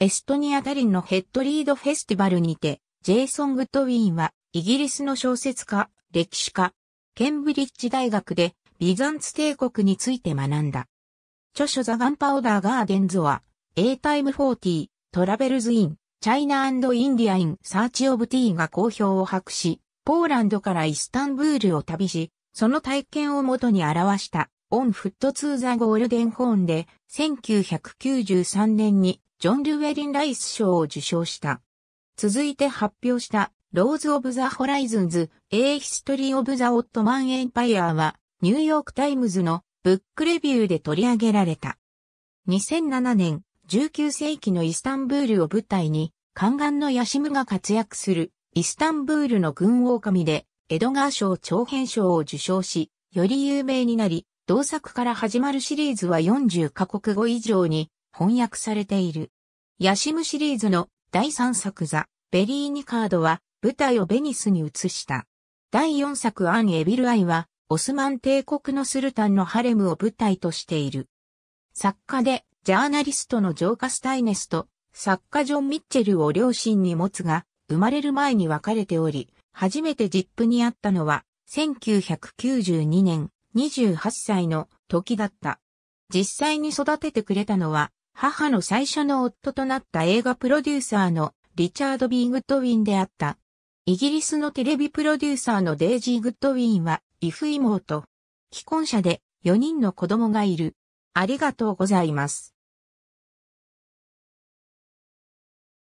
エストニア・タリンのヘッドリードフェスティバルにて、ジェイソン・グッドウィンは、イギリスの小説家、歴史家、ケンブリッジ大学で、ビザンツ帝国について学んだ。著書ザ・ガンパウダー・ガーデンズは、A タイム40、トラベルズ・イン、チャイナ・インディア・イン・サーチ・オブ・ティーが好評を博し、ポーランドからイスタンブールを旅し、その体験をもとに表した、オン・フット・ツー・ザ・ゴールデン・ホーンで、1993年にジョン・ルウェリン・ライス賞を受賞した。続いて発表した、ローズ・オブ・ザ・ホライズンズ、A History of the Ottoman Empire は、ニューヨーク・タイムズのブックレビューで取り上げられた。2007年、19世紀のイスタンブールを舞台に、宦官のヤシムが活躍する、イスタンブールの軍狼で、エドガー賞長編賞を受賞し、より有名になり、同作から始まるシリーズは40カ国語以上に翻訳されている。ヤシムシリーズの第3作ザ・ベリーニカードは舞台をベニスに移した。第4作アン・エビル・アイはオスマン帝国のスルタンのハレムを舞台としている。作家でジャーナリストのジョーカ・スタイネスと作家ジョン・ミッチェルを両親に持つが生まれる前に別れており、初めてジップに会ったのは1992年28歳の時だった。実際に育ててくれたのは母の最初の夫となった映画プロデューサーのリチャード・ビー・グッドウィンであった。イギリスのテレビプロデューサーのデイジー・グッドウィンは、イフ妹。既婚者で4人の子供がいる。ありがとうございます。